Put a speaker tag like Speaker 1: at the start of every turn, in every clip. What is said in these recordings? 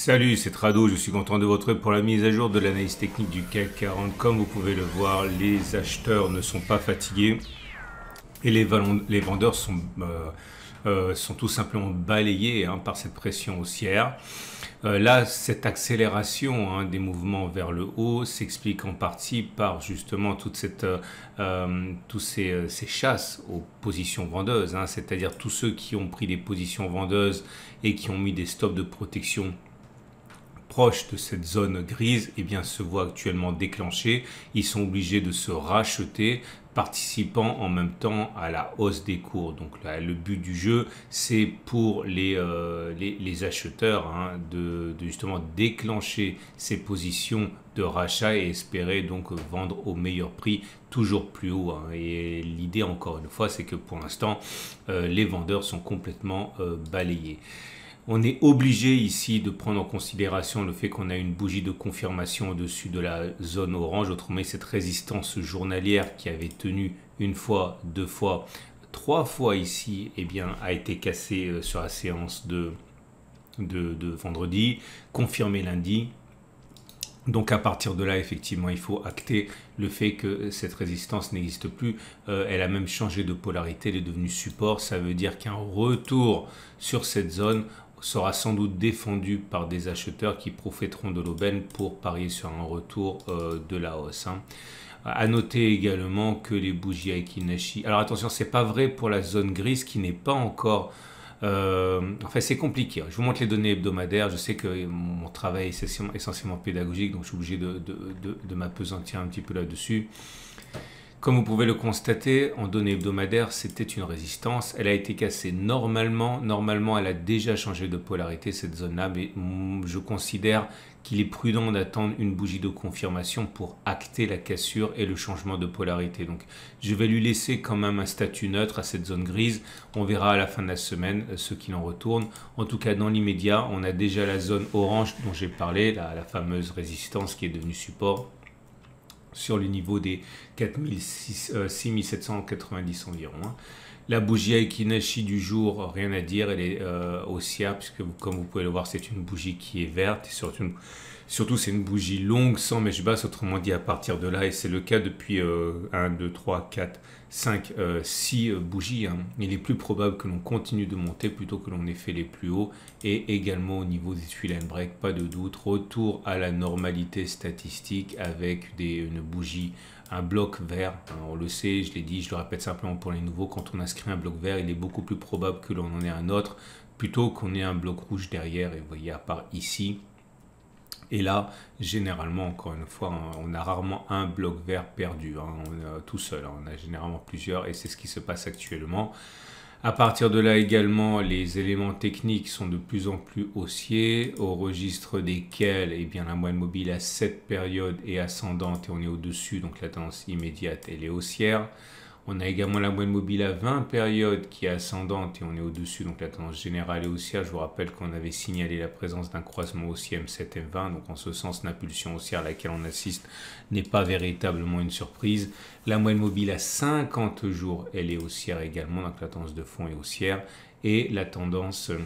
Speaker 1: Salut, c'est Trado, je suis content de vous pour la mise à jour de l'analyse technique du CAC 40. Comme vous pouvez le voir, les acheteurs ne sont pas fatigués et les, vendeurs sont, euh, euh, sont, tout simplement balayés hein, par cette pression haussière. Euh, là, cette accélération hein, des mouvements vers le haut s'explique en partie par justement toutes ces, chasses aux positions vendeuses, hein, c'est-à-dire tous ceux qui ont pris des positions vendeuses et qui ont mis des stops de protection de cette zone grise et eh bien, se voit actuellement déclenché Ils sont obligés de se racheter participant en même temps à la hausse des cours. Donc là, le but du jeu, c'est pour les, euh, les, acheteurs hein, de, justement déclencher ces positions de rachat et espérer donc vendre au meilleur prix toujours plus haut. Hein. Et l'idée, encore une fois, c'est que pour l'instant, euh, les vendeurs sont complètement euh, balayés on est obligé ici de prendre en considération le fait qu'on a une bougie de confirmation au-dessus de la zone orange, autrement cette résistance journalière qui avait tenu une fois, deux fois, trois fois ici, et eh bien, a été cassée euh, sur la séance de, de, vendredi, confirmée lundi, donc à partir de là, effectivement, il faut acter le fait que cette résistance n'existe plus. Euh, elle a même changé de polarité, elle est devenue support. Ça veut dire qu'un retour sur cette zone, sera sans doute défendu par des acheteurs qui profiteront de l'aubaine pour parier sur un retour euh, de la hausse. A hein. À noter également que les bougies Aikinashi. Alors attention, c'est pas vrai pour la zone grise qui n'est pas encore. En euh, enfin, c'est compliqué. Hein. Je vous montre les données hebdomadaires. Je sais que mon travail est essentiellement, pédagogique, donc je suis obligé de, de m'apesantir un petit peu là-dessus. Comme vous pouvez le constater, en données hebdomadaires, c'était une résistance. Elle a été cassée normalement. Normalement, elle a déjà changé de polarité, cette zone-là, mais mm, je considère qu'il est prudent d'attendre une bougie de confirmation pour acter la cassure et le changement de polarité. Donc, je vais lui laisser quand même un statut neutre à cette zone grise. On verra à la fin de la semaine euh, ce qu'il en retourne. En tout cas, dans l'immédiat, on a déjà la zone orange dont j'ai parlé, la, la fameuse résistance qui est devenue support sur le niveau des 6790 euh, environ. Hein. La bougie Aikinashi du jour, rien à dire, elle est haussière, euh, puisque comme vous pouvez le voir, c'est une bougie qui est verte et surtout une, Surtout, c'est une bougie longue sans mèche basse, autrement dit à partir de là, et c'est le cas depuis 1, 2, 3, 4, 5, 6 bougies. Hein. Il est plus probable que l'on continue de monter plutôt que l'on ait fait les plus hauts, et également au niveau des tuiles and break, pas de doute, retour à la normalité statistique avec des, une bougie un bloc vert. on le sait, je l'ai dit, je le répète simplement pour les nouveaux, quand on inscrit un bloc vert, il est beaucoup plus probable que l'on en ait un autre plutôt qu'on ait un bloc rouge derrière. Et vous voyez, à part ici, et là, généralement, encore une fois, on a rarement un bloc vert perdu, hein. euh, tout seul, hein. on a généralement plusieurs, et c'est ce qui se passe actuellement. À partir de là également, les éléments techniques sont de plus en plus haussiers, au registre desquels et eh bien, la moyenne mobile à cette période est ascendante et on est au-dessus, donc la tendance immédiate elle est haussière. On a également la moyenne mobile à 20 périodes qui est ascendante et on est au-dessus, donc la tendance générale est haussière. Je vous rappelle qu'on avait signalé la présence d'un croisement haussier M7 M20, donc en ce sens, l'impulsion haussière à laquelle on assiste n'est pas véritablement une surprise. La moyenne mobile à 50 jours, elle est haussière également, donc la tendance de fond est haussière et la tendance euh,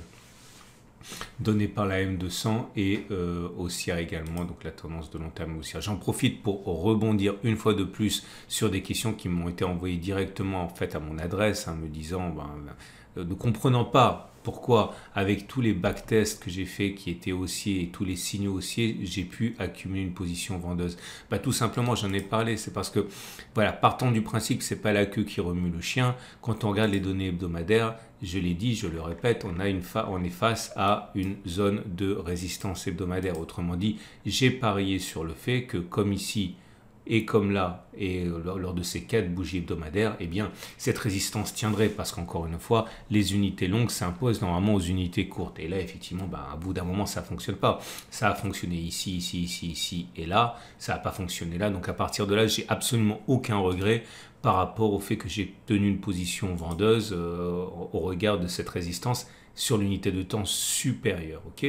Speaker 1: donné par la M200 et euh, haussière également, donc la tendance de long terme haussière. J'en profite pour rebondir une fois de plus sur des questions qui m'ont été envoyées directement en fait à mon adresse, en hein, me disant, ben, euh, ne comprenant pas pourquoi avec tous les backtests que j'ai fait qui étaient haussiers et tous les signaux haussiers, j'ai pu accumuler une position vendeuse bah, Tout simplement, j'en ai parlé, c'est parce que, voilà, partant du principe que c'est pas la queue qui remue le chien, quand on regarde les données hebdomadaires, je l'ai dit, je le répète, on, a est face à une zone de résistance hebdomadaire. Autrement dit, j'ai parié sur le fait que comme ici, et comme là, et euh, lors de ces quatre bougies hebdomadaires, et eh bien, cette résistance tiendrait parce qu'encore une fois, les unités longues s'imposent normalement aux unités courtes. Et là, effectivement, bah, à bout d'un moment, ça ne fonctionne pas. Ça a fonctionné ici, ici, ici, ici et là. Ça n'a pas fonctionné là. Donc à partir de là, j'ai absolument aucun regret par rapport au fait que j'ai tenu une position vendeuse euh, au regard de cette résistance sur l'unité de temps supérieure. ok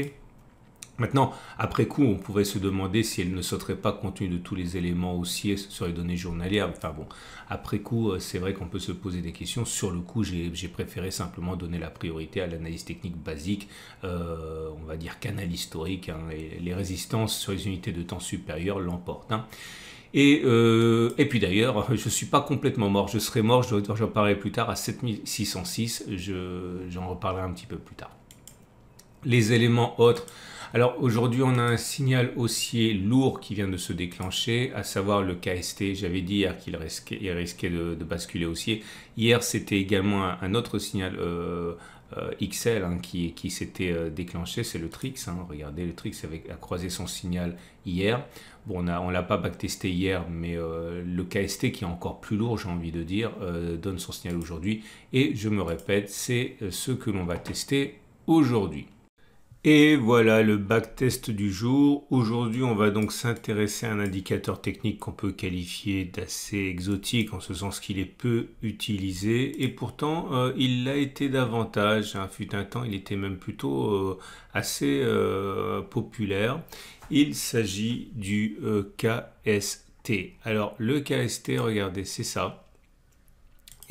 Speaker 1: Maintenant, après coup, on pourrait se demander si elle ne sauterait pas compte de tous les éléments aussi sur les données journalières. Enfin bon, après coup, euh, c'est vrai qu'on peut se poser des questions. Sur le coup, j'ai préféré simplement donner la priorité à l'analyse technique basique, euh, on va dire canal historique. Hein, les résistances sur les unités de temps supérieures l'emportent. Hein. Euh, et, puis d'ailleurs, je ne suis pas complètement mort. Je serai mort, j'en je parlerai plus tard à 7606. J'en reparlerai un petit peu plus tard. Les éléments autres alors aujourd'hui, on a un signal haussier lourd qui vient de se déclencher, à savoir le KST. J'avais dit hier qu'il risquait, de, basculer haussier. Hier, c'était également un, autre signal euh, euh, XL hein, qui, s'était euh, déclenché, c'est le Trix. Hein. Regardez, le Trix avec, a croisé son signal hier. Bon, on ne l'a pas backtesté hier, mais le KST qui est encore plus lourd, j'ai envie de dire, donne son signal aujourd'hui. Et je me répète, c'est ce que l'on va tester aujourd'hui. Et voilà le backtest du jour. Aujourd'hui, on va donc s'intéresser à un indicateur technique qu'on peut qualifier d'assez exotique, en ce sens qu'il est peu utilisé, et pourtant euh, il l'a été davantage. Hein. Fut un temps, il était même plutôt euh, assez euh, populaire. Il s'agit du KST. Alors le KST, regardez, c'est ça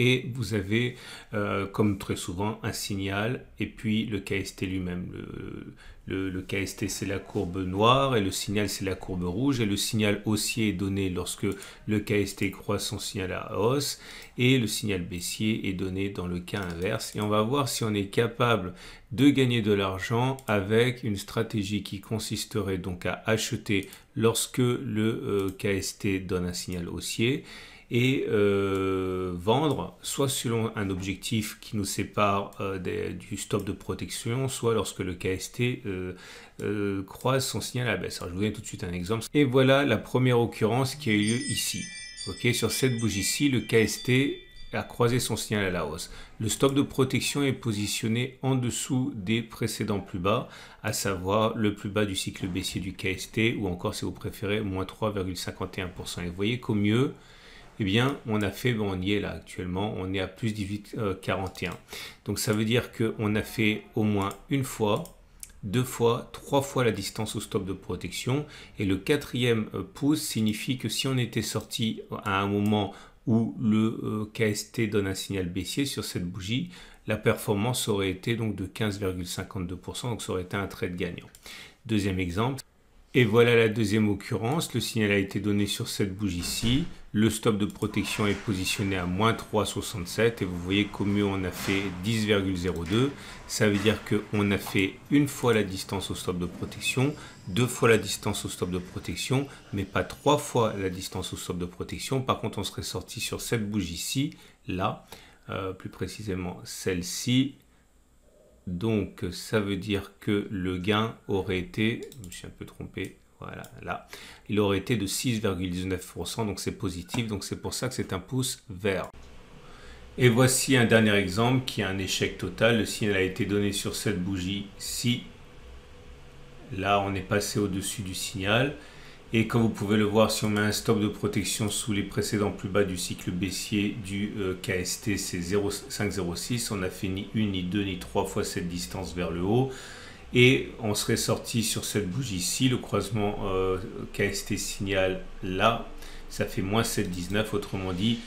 Speaker 1: et vous avez, euh, comme très souvent, un signal et puis le KST lui-même. Le, KST, c'est la courbe noire et le signal, c'est la courbe rouge. Et le signal haussier est donné lorsque le KST croise son signal à hausse et le signal baissier est donné dans le cas inverse. Et on va voir si on est capable de gagner de l'argent avec une stratégie qui consisterait donc à acheter lorsque le euh, KST donne un signal haussier et euh, vendre soit selon un objectif qui nous sépare euh, du stop de protection, soit lorsque le KST euh, croise son signal à la baisse. Alors, je vous donne tout de suite un exemple. Et voilà la première occurrence qui a eu lieu ici. Ok, sur cette bougie ci le KST a croisé son signal à la hausse. Le stop de protection est positionné en dessous des précédents plus bas, à savoir le plus bas du cycle baissier du KST ou encore si vous préférez, moins 3,51%. Et vous voyez qu'au mieux, eh bien, on a fait, on y est là actuellement, on est à plus 18,41. Euh, donc ça veut dire qu'on a fait au moins une fois, deux fois, trois fois la distance au stop de protection. Et le quatrième euh, pouce signifie que si on était sorti à un moment où le euh, KST donne un signal baissier sur cette bougie, la performance aurait été donc de 15,52%, donc ça aurait été un trade gagnant. Deuxième exemple, et voilà la deuxième occurrence, le signal a été donné sur cette bougie ici, le stop de protection est positionné à moins 3,67 et vous voyez qu'au mieux on a fait 10,02. Ça veut dire qu'on a fait une fois la distance au stop de protection, deux fois la distance au stop de protection, mais pas trois fois la distance au stop de protection. Par contre on serait sorti sur cette bougie ici, là, euh, plus précisément celle-ci, donc ça veut dire que le gain aurait été, je suis un peu trompé, voilà, là, il aurait été de 6,19%, donc c'est positif, donc c'est pour ça que c'est un pouce vert. Et voici un dernier exemple qui est un échec total. Le signal a été donné sur cette bougie-ci. Là, on est passé au-dessus du signal. Et comme vous pouvez le voir, si on met un stop de protection sous les précédents plus bas du cycle baissier du euh, KST, c'est 0,506. On a fait ni une, ni deux, ni trois fois cette distance vers le haut. Et on serait sorti sur cette bougie ici, le croisement euh, KST signal là, ça fait moins 7,19. Autrement dit,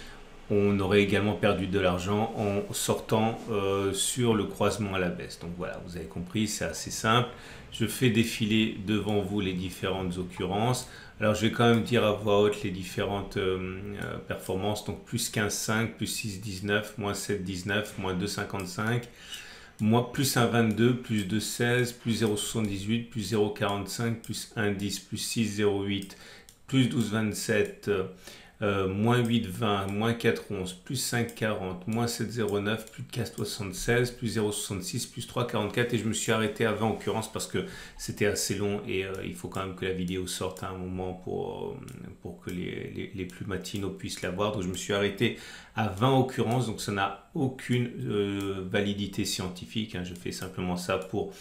Speaker 1: on aurait également perdu de l'argent en sortant euh, sur le croisement à la baisse. Donc voilà, vous avez compris, c'est assez simple. Je fais défiler devant vous les différentes occurrences. Alors je vais quand même dire à voix haute les différentes euh, euh, performances. Donc plus 15,5, plus 6,19, moins 7,19, moins 2,55, moins plus 1,22, plus 2,16, plus 0,78, plus 0,45, plus 1,10, plus 6,08, plus 12,27. Euh, moins 8, 20, moins 4, plus 5, moins 7, plus 4, 76, plus 0,66, plus 3, 44. Et je me suis arrêté à 20 occurrences parce que c'était assez long et euh, il faut quand même que la vidéo sorte à un moment pour, euh, pour que les, plus matinaux puissent la voir. Donc je me suis arrêté à 20 occurrences, donc ça n'a aucune validité scientifique. Hein. Je fais simplement ça pour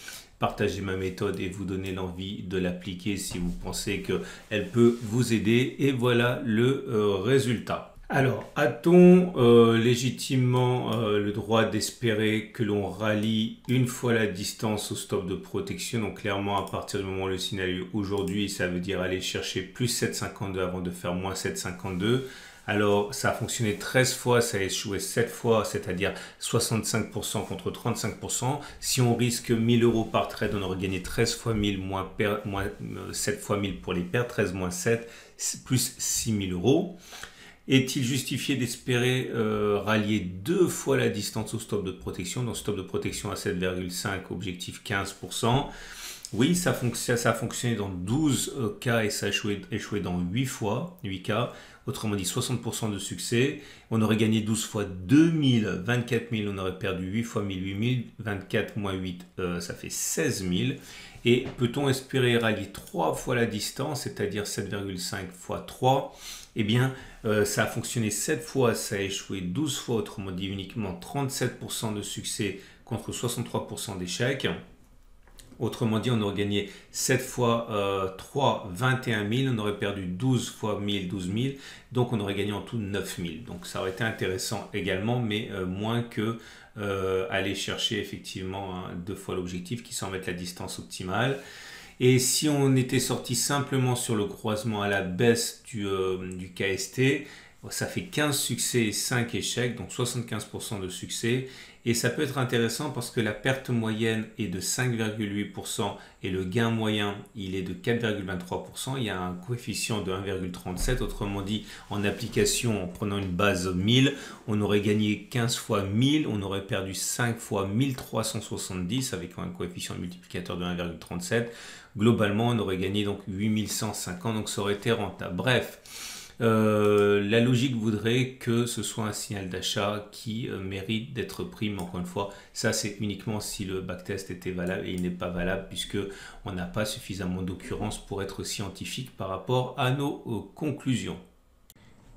Speaker 1: partager ma méthode et vous donner l'envie de l'appliquer si vous pensez qu'elle peut vous aider. Et voilà le euh, résultat. Alors, a-t-on euh, légitimement euh, le droit d'espérer que l'on rallie une fois la distance au stop de protection Donc clairement, à partir du moment où le signal aujourd'hui, ça veut dire aller chercher plus 7,52 avant de faire moins 7,52. Alors, ça a fonctionné 13 fois, ça a échoué 7 fois, c'est-à-dire 65% contre 35%. Si on risque 1000 euros par trade, on aurait gagné 13 fois 1000 moins, 7 euh, fois 1000 pour les pertes, 13 moins 7, plus 6000 euros. Est-il justifié d'espérer euh, rallier deux fois la distance au stop de protection Donc stop de protection à 7,5, objectif 15% oui, ça, a fonctionné dans 12 euh, cas et ça a échoué, dans 8 fois, 8 cas. Autrement dit, 60% de succès. On aurait gagné 12 fois 2000, 24 000. On aurait perdu 8 fois 1000, 8000. 24 moins 8, euh, ça fait 16 000. Et peut-on espérer rallier 3 fois la distance, c'est-à-dire 7,5 fois 3 Eh bien, euh, ça a fonctionné 7 fois, ça a échoué 12 fois. Autrement dit, uniquement 37% de succès contre 63% d'échecs. Autrement dit, on aurait gagné 7 fois 3, 21 000. On aurait perdu 12 fois 1000, 12 000. Donc, on aurait gagné en tout 9 000. Donc, ça aurait été intéressant également, mais euh, moins que euh, aller chercher effectivement deux fois l'objectif qui semble être la distance optimale. Et si on était sorti simplement sur le croisement à la baisse du, euh, du KST, ça fait 15 succès et 5 échecs, donc 75% de succès. Et ça peut être intéressant parce que la perte moyenne est de 5,8% et le gain moyen, il est de 4,23%. Il y a un coefficient de 1,37. Autrement dit, en application, en prenant une base 1000, on aurait gagné 15 fois 1000, on aurait perdu 5 fois 1370 avec un coefficient multiplicateur de 1,37. Globalement, on aurait gagné donc 8150, donc ça aurait été rentable. Bref. Euh, la logique voudrait que ce soit un signal d'achat qui euh, mérite d'être pris, mais encore une fois, ça c'est uniquement si le backtest était valable et il n'est pas valable puisque on n'a pas suffisamment d'occurrences pour être scientifique par rapport à nos euh, conclusions.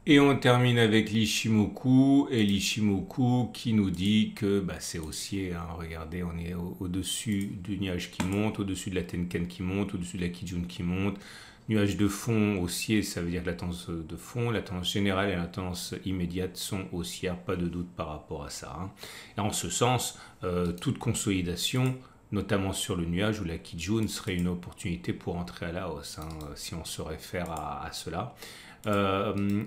Speaker 1: Et on termine avec l'Ishimoku, et l'Ishimoku qui nous dit que bah, c'est haussier, hein, regardez, on est au-dessus du nuage qui monte, au-dessus de la Tenken qui monte, au-dessus de la Kijun qui monte, Nuage de fond haussier, ça veut dire que la tendance euh, de fond, la tendance générale et la tendance immédiate sont haussières, pas de doute par rapport à ça. Hein. Et en ce sens, euh, toute consolidation, notamment sur le nuage ou la Kijun, serait une opportunité pour entrer à la hausse, hein, euh, si on se réfère à, cela.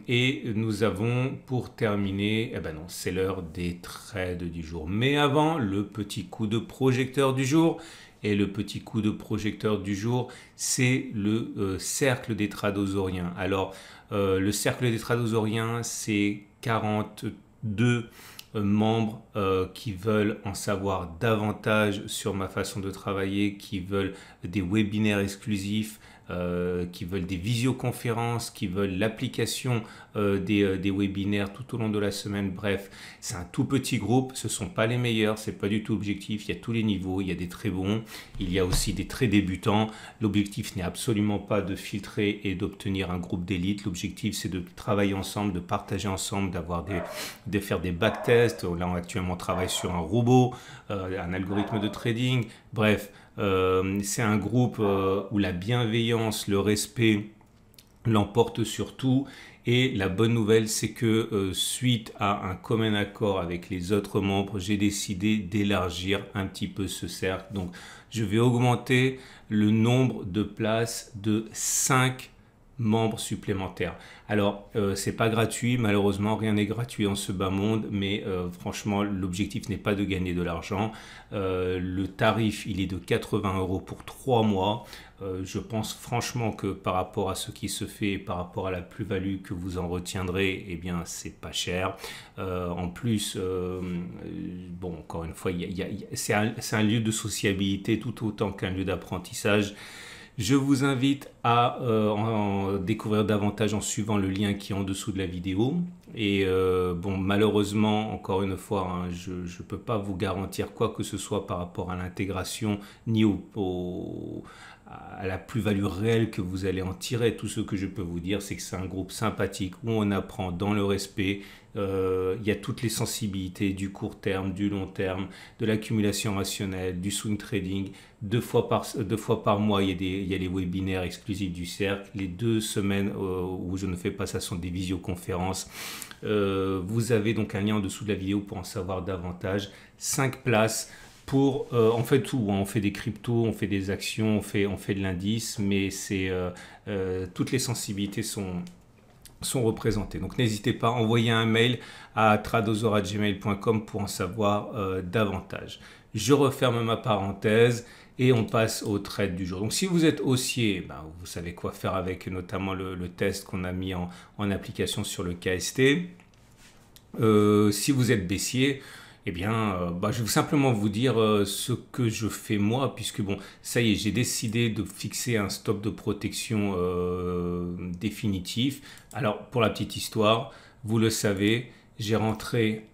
Speaker 1: et nous avons pour terminer, eh ben non, c'est l'heure des trades du jour. Mais avant, le petit coup de projecteur du jour. Et le petit coup de projecteur du jour, c'est le euh, cercle des tradosauriens. Alors, euh, le cercle des tradosauriens, c'est 42 euh, membres qui veulent en savoir davantage sur ma façon de travailler, qui veulent des webinaires exclusifs, euh, qui veulent des visioconférences, qui veulent l'application euh, euh, des, webinaires tout au long de la semaine. Bref, c'est un tout petit groupe, ce ne sont pas les meilleurs, ce n'est pas du tout l'objectif. Il y a tous les niveaux, il y a des très bons, il y a aussi des très débutants. L'objectif n'est absolument pas de filtrer et d'obtenir un groupe d'élite. L'objectif, c'est de travailler ensemble, de partager ensemble, d'avoir des, de faire des backtests. Là, on, actuellement, travaille sur un robot, un algorithme de trading. Bref, euh, c'est un groupe euh, où la bienveillance, le respect l'emporte surtout. et la bonne nouvelle, c'est que euh, suite à un commun accord avec les autres membres, j'ai décidé d'élargir un petit peu ce cercle. Donc, je vais augmenter le nombre de places de 5 membres supplémentaires. Alors, euh, c'est pas gratuit, malheureusement, rien n'est gratuit en ce bas monde, mais euh, franchement, l'objectif n'est pas de gagner de l'argent. Euh, le tarif, il est de 80 euros pour 3 mois. je pense franchement que par rapport à ce qui se fait, par rapport à la plus-value que vous en retiendrez, eh bien, c'est pas cher. en plus, bon, encore une fois, c'est un, un lieu de sociabilité tout autant qu'un lieu d'apprentissage. Je vous invite à euh, en découvrir davantage en suivant le lien qui est en dessous de la vidéo. Et euh, bon, malheureusement, encore une fois, hein, je ne peux pas vous garantir quoi que ce soit par rapport à l'intégration ni à la plus-value réelle que vous allez en tirer. Tout ce que je peux vous dire, c'est que c'est un groupe sympathique où on apprend dans le respect, euh, il y a toutes les sensibilités du court terme, du long terme, de l'accumulation rationnelle, du swing trading. Deux fois par, deux fois par mois, il y, a les webinaires exclusifs du cercle. Les deux semaines euh, où je ne fais pas ça sont des visioconférences. Euh, vous avez donc un lien en dessous de la vidéo pour en savoir davantage. Cinq places pour en on fait tout, hein. on fait des cryptos, on fait des actions, on fait, on fait de l'indice, mais c'est toutes les sensibilités sont, sont représentés. Donc n'hésitez pas à envoyer un mail à tradosora@gmail.com pour en savoir euh, davantage. Je referme ma parenthèse et on passe au trade du jour. Donc si vous êtes haussier, bah, vous savez quoi faire avec notamment le, test qu'on a mis en, application sur le KST. Euh, si vous êtes baissier, eh bien, euh, bah, je vais simplement vous dire euh, ce que je fais moi, puisque bon, ça y est, j'ai décidé de fixer un stop de protection euh, définitif. Alors, pour la petite histoire, vous le savez, j'ai rentré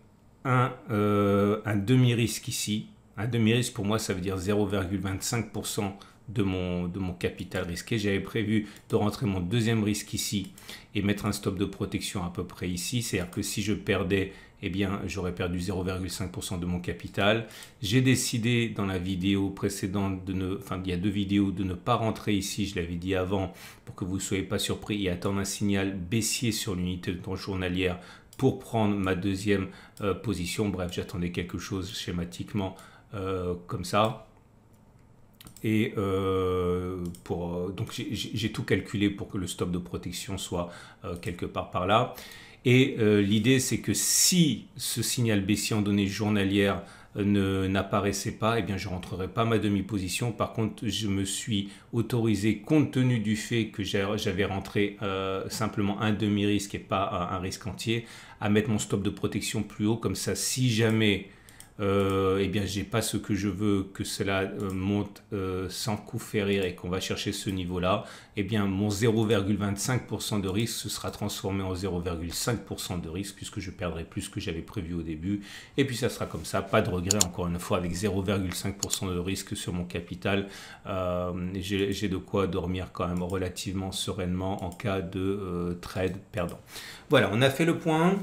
Speaker 1: un, demi-risque ici. Un demi-risque, pour moi, ça veut dire 0,25% de mon, de mon capital risqué. J'avais prévu de rentrer mon deuxième risque ici et mettre un stop de protection à peu près ici. C'est-à-dire que si je perdais eh bien, j'aurais perdu 0,5% de mon capital. J'ai décidé dans la vidéo précédente, de ne, enfin, il y a deux vidéos, de ne pas rentrer ici, je l'avais dit avant, pour que vous ne soyez pas surpris et attendre un signal baissier sur l'unité de temps journalière pour prendre ma deuxième euh, position. Bref, j'attendais quelque chose schématiquement euh, comme ça. Et euh, pour, donc j'ai tout calculé pour que le stop de protection soit quelque part par là. Et euh, l'idée, c'est que si ce signal baissier en données journalières euh, n'apparaissait pas, et eh bien je rentrerai pas ma demi-position. Par contre, je me suis autorisé, compte tenu du fait que j'avais rentré euh, simplement un demi-risque et pas un risque entier, à mettre mon stop de protection plus haut. Comme ça, si jamais et euh, eh bien, j'ai pas ce que je veux que cela euh, monte euh, sans coup férir et qu'on va chercher ce niveau-là, Et eh bien, mon 0,25% de risque se sera transformé en 0,5% de risque puisque je perdrai plus que j'avais prévu au début. Et puis, ça sera comme ça, pas de regret, encore une fois, avec 0,5% de risque sur mon capital. j'ai de quoi dormir quand même relativement sereinement en cas de trade perdant. Voilà, on a fait le point.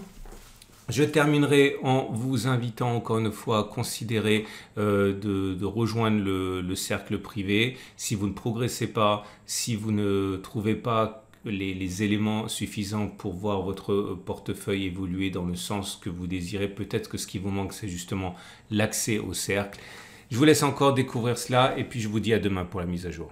Speaker 1: Je terminerai en vous invitant encore une fois à considérer euh, de, rejoindre le, cercle privé. Si vous ne progressez pas, si vous ne trouvez pas les éléments suffisants pour voir votre euh, portefeuille évoluer dans le sens que vous désirez, peut-être que ce qui vous manque, c'est justement l'accès au cercle. Je vous laisse encore découvrir cela et puis je vous dis à demain pour la mise à jour.